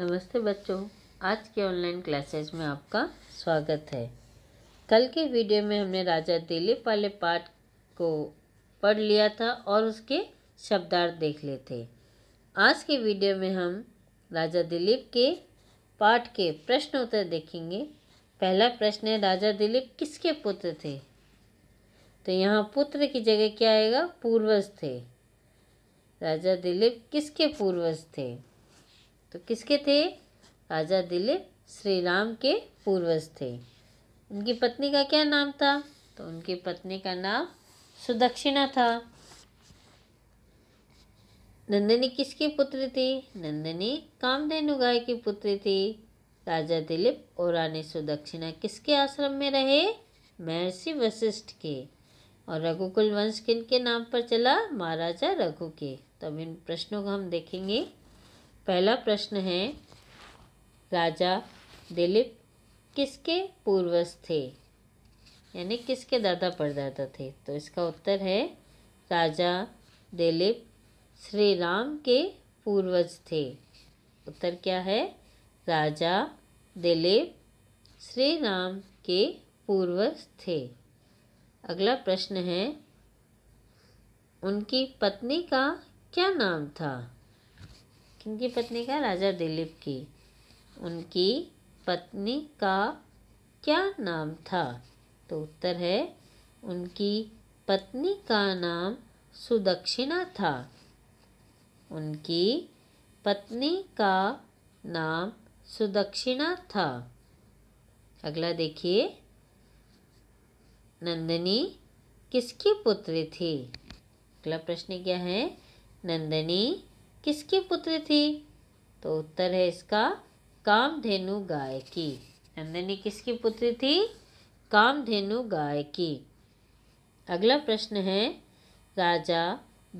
नमस्ते बच्चों आज के ऑनलाइन क्लासेस में आपका स्वागत है कल के वीडियो में हमने राजा दिलीप वाले पाठ को पढ़ लिया था और उसके शब्दार्थ देख लिए थे आज के वीडियो में हम राजा दिलीप के पाठ के प्रश्न उत्तर देखेंगे पहला प्रश्न है राजा दिलीप किसके पुत्र थे तो यहाँ पुत्र की जगह क्या आएगा पूर्वज थे राजा दिलीप किसके पूर्वज थे तो किसके थे राजा दिलीप श्री राम के पूर्वज थे उनकी पत्नी का क्या नाम था तो उनकी पत्नी का नाम सुदक्षिणा था नंदिनी किसकी पुत्री थी नंदिनी कामधेनु गाय की पुत्री थी राजा दिलीप और रानी सुदक्षिणा किसके आश्रम में रहे महर्षि वशिष्ठ के और रघुकुल वंश किन के नाम पर चला महाराजा रघु के तब तो इन प्रश्नों को हम देखेंगे पहला प्रश्न है राजा दिलीप किसके पूर्वज थे यानी किसके दादा परदादा थे तो इसका उत्तर है राजा दिलीप श्री राम के पूर्वज थे उत्तर क्या है राजा दिलीप श्री राम के पूर्वज थे अगला प्रश्न है उनकी पत्नी का क्या नाम था किन की पत्नी का राजा दिलीप की उनकी पत्नी का क्या नाम था तो उत्तर है उनकी पत्नी का नाम सुदक्षिणा था उनकी पत्नी का नाम सुदक्षिणा था अगला देखिए नंदनी किसकी पुत्री थी अगला प्रश्न क्या है नंदनी किसकी पुत्री थी तो उत्तर है इसका कामधेनु गाय की नंदिनी किसकी पुत्री थी कामधेनु गाय की अगला प्रश्न है राजा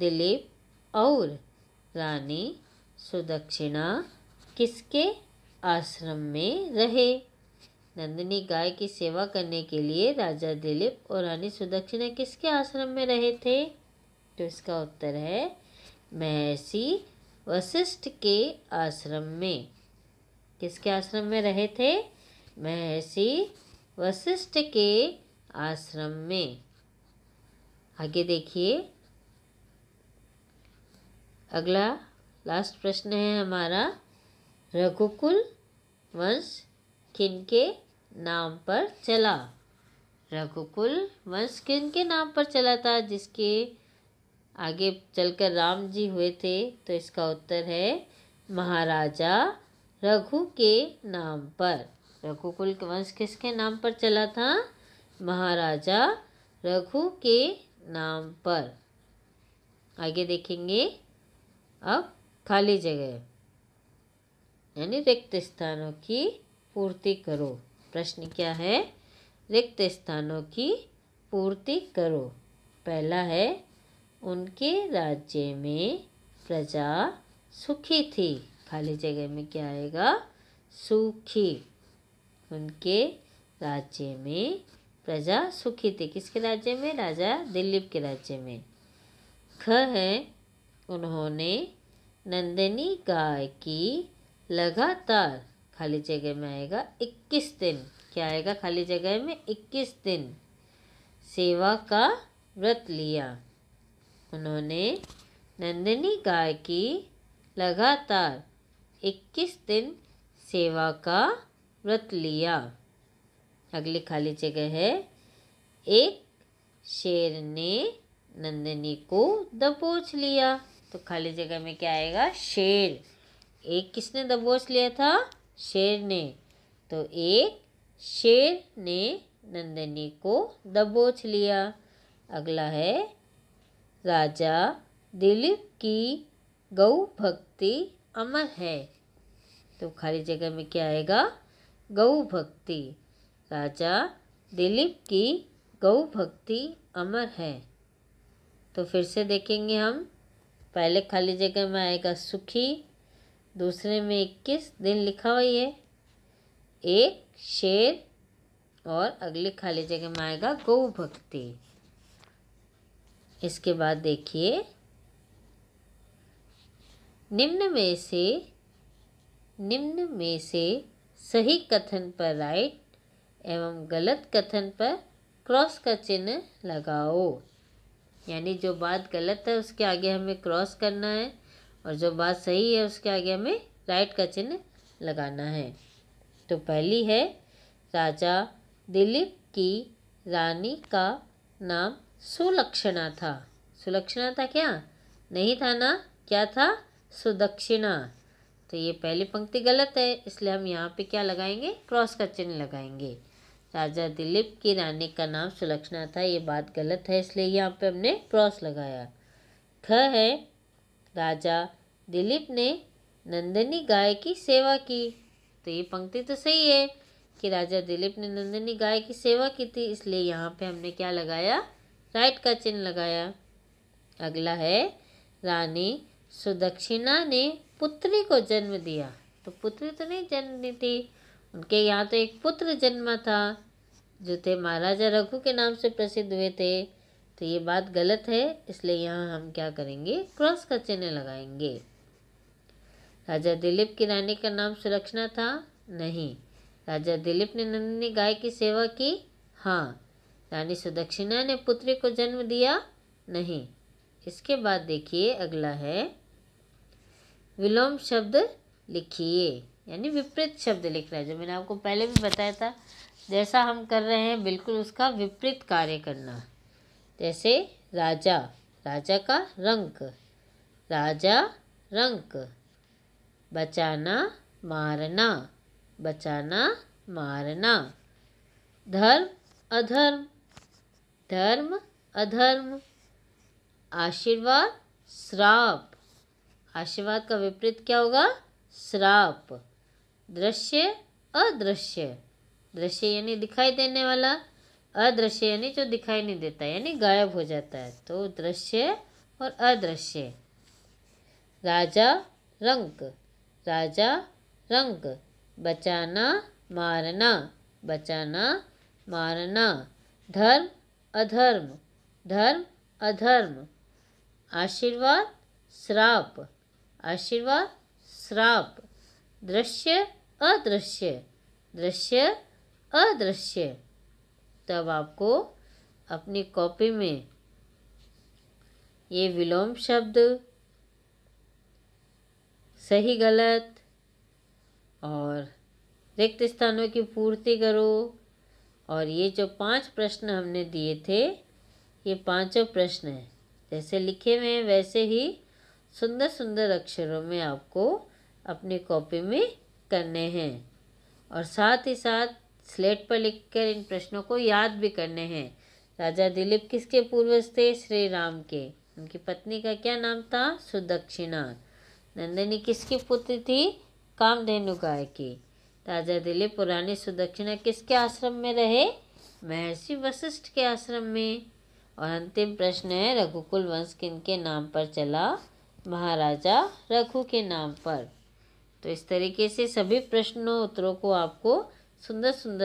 दिलीप और रानी सुदक्षिणा किसके आश्रम में रहे नंदिनी गाय की सेवा करने के लिए राजा दिलीप और रानी सुदक्षिणा किसके आश्रम में रहे थे तो इसका उत्तर है महर्षि वशिष्ठ के आश्रम में किसके आश्रम में रहे थे महर्षि वशिष्ठ के आश्रम में आगे देखिए अगला लास्ट प्रश्न है हमारा रघुकुल वंश किन के नाम पर चला रघुकुल वंश किन के नाम पर चला था जिसके आगे चलकर राम जी हुए थे तो इसका उत्तर है महाराजा रघु के नाम पर रघुकुल के वंश किसके नाम पर चला था महाराजा रघु के नाम पर आगे देखेंगे अब खाली जगह यानी रिक्त स्थानों की पूर्ति करो प्रश्न क्या है रिक्त स्थानों की पूर्ति करो पहला है उनके राज्य में प्रजा सुखी थी खाली जगह में क्या आएगा सुखी उनके राज्य में प्रजा सुखी थी किसके राज्य में राजा दिलीप के राज्य में ख है उन्होंने नंदिनी गाय की लगातार खाली जगह में आएगा इक्कीस दिन क्या आएगा खाली जगह में इक्कीस दिन सेवा का व्रत लिया उन्होंने नंदिनी गाय की लगातार 21 दिन सेवा का व्रत लिया अगली खाली जगह है एक शेर ने नंदिनी को दबोच लिया तो खाली जगह में क्या आएगा शेर एक किसने दबोच लिया था शेर ने तो एक शेर ने नंदिनी को दबोच लिया अगला है राजा दिलीप की गौ भक्ति अमर है तो खाली जगह में क्या आएगा गौ भक्ति राजा दिलीप की गौ भक्ति अमर है तो फिर से देखेंगे हम पहले खाली जगह में आएगा सुखी दूसरे में इक्कीस दिन लिखा हुआ है एक शेर और अगली खाली जगह में आएगा गौ भक्ति इसके बाद देखिए निम्न में से निम्न में से सही कथन पर राइट एवं गलत कथन पर क्रॉस का चिन्ह लगाओ यानी जो बात गलत है उसके आगे हमें क्रॉस करना है और जो बात सही है उसके आगे हमें राइट का चिन्ह लगाना है तो पहली है राजा दिलीप की रानी का नाम सुलक्षणा था सुलक्षणा था क्या नहीं था ना क्या था सुदक्षिणा तो ये पहली पंक्ति गलत है इसलिए हम यहाँ पे क्या लगाएंगे क्रॉस का चिन्ह लगाएंगे राजा दिलीप की रानी का नाम सुलक्षणा था ये बात गलत है इसलिए यहाँ पे हमने क्रॉस लगाया ख है राजा दिलीप ने नंदनी गाय की सेवा की तो ये पंक्ति तो सही है कि राजा दिलीप ने नंदनी गाय की सेवा की थी इसलिए यहाँ पे हमने क्या लगाया राइट का चिन्ह लगाया अगला है रानी सुदक्षिणा ने पुत्री को जन्म दिया तो पुत्री तो नहीं जन्म दी थी उनके यहाँ तो एक पुत्र जन्मा था जो थे महाराजा रघु के नाम से प्रसिद्ध हुए थे तो ये बात गलत है इसलिए यहाँ हम क्या करेंगे क्रॉस का चिन्ह लगाएंगे राजा दिलीप की रानी का नाम सुरक्षणा था नहीं राजा दिलीप ने नंदिनी गाय की सेवा की हाँ रानी सुदक्षिणा ने पुत्री को जन्म दिया नहीं इसके बाद देखिए अगला है विलोम शब्द लिखिए यानी विपरीत शब्द लिख रहा है जो मैंने आपको पहले भी बताया था जैसा हम कर रहे हैं बिल्कुल उसका विपरीत कार्य करना जैसे राजा राजा का रंक राजा रंक बचाना मारना बचाना मारना धर्म अधर्म धर्म अधर्म आशीर्वाद श्राप आशीर्वाद का विपरीत क्या होगा श्राप दृश्य अदृश्य दृश्य यानी दिखाई देने वाला अदृश्य यानी जो दिखाई नहीं देता यानी गायब हो जाता है तो दृश्य और अदृश्य राजा रंग राजा रंग बचाना मारना बचाना मारना धर्म अधर्म धर्म अधर्म आशीर्वाद श्राप आशीर्वाद श्राप दृश्य अदृश्य दृश्य अदृश्य तब आपको अपनी कॉपी में ये विलोम शब्द सही गलत और रिक्त स्थानों की पूर्ति करो और ये जो पांच प्रश्न हमने दिए थे ये पांचों प्रश्न हैं जैसे लिखे हुए हैं वैसे ही सुंदर सुंदर अक्षरों में आपको अपनी कॉपी में करने हैं और साथ ही साथ स्लेट पर लिखकर इन प्रश्नों को याद भी करने हैं राजा दिलीप किसके पूर्वज थे श्री राम के उनकी पत्नी का क्या नाम था सुदक्षिणा नंदिनी किसकी पुत्र थी कामधेनु गाय की राजा दिलीप पुरानी सुदक्षिणा किसके आश्रम में रहे महर्षि वशिष्ठ के आश्रम में और अंतिम प्रश्न है रघुकुल वंश किन के नाम पर चला महाराजा रघु के नाम पर तो इस तरीके से सभी प्रश्नों उत्तरों को आपको सुंदर सुंदर